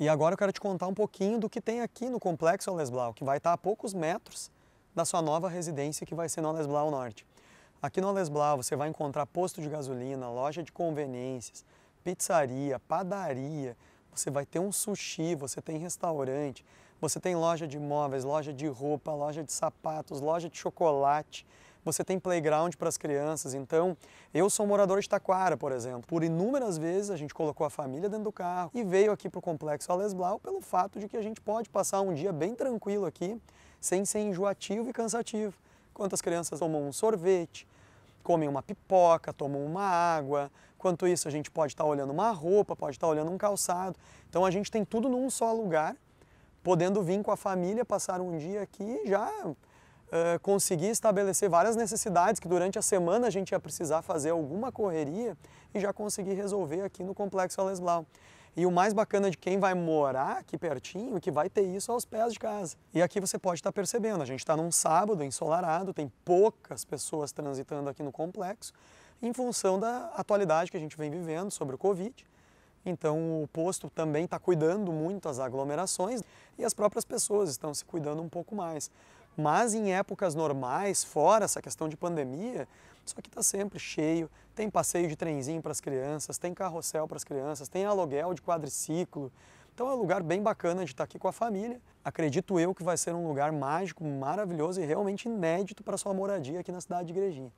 E agora eu quero te contar um pouquinho do que tem aqui no Complexo Olesblau, que vai estar a poucos metros da sua nova residência que vai ser no Olesblau Norte. Aqui no Olesblau você vai encontrar posto de gasolina, loja de conveniências, pizzaria, padaria, você vai ter um sushi, você tem restaurante, você tem loja de móveis, loja de roupa, loja de sapatos, loja de chocolate, você tem playground para as crianças. Então, eu sou morador de Taquara, por exemplo. Por inúmeras vezes a gente colocou a família dentro do carro e veio aqui para o Complexo Alesblau pelo fato de que a gente pode passar um dia bem tranquilo aqui, sem ser enjoativo e cansativo. Quantas crianças tomam um sorvete, comem uma pipoca, tomam uma água. Quanto isso, a gente pode estar tá olhando uma roupa, pode estar tá olhando um calçado. Então a gente tem tudo num só lugar, podendo vir com a família, passar um dia aqui já eh, conseguir consegui estabelecer várias necessidades que durante a semana a gente ia precisar fazer alguma correria e já consegui resolver aqui no Complexo Alesblau. E o mais bacana de quem vai morar aqui pertinho é que vai ter isso aos pés de casa. E aqui você pode estar tá percebendo, a gente está num sábado ensolarado, tem poucas pessoas transitando aqui no complexo, em função da atualidade que a gente vem vivendo sobre o Covid. Então o posto também está cuidando muito as aglomerações e as próprias pessoas estão se cuidando um pouco mais. Mas em épocas normais, fora essa questão de pandemia, isso aqui está sempre cheio. Tem passeio de trenzinho para as crianças, tem carrossel para as crianças, tem aluguel de quadriciclo. Então é um lugar bem bacana de estar tá aqui com a família. Acredito eu que vai ser um lugar mágico, maravilhoso e realmente inédito para sua moradia aqui na cidade de Igrejinha.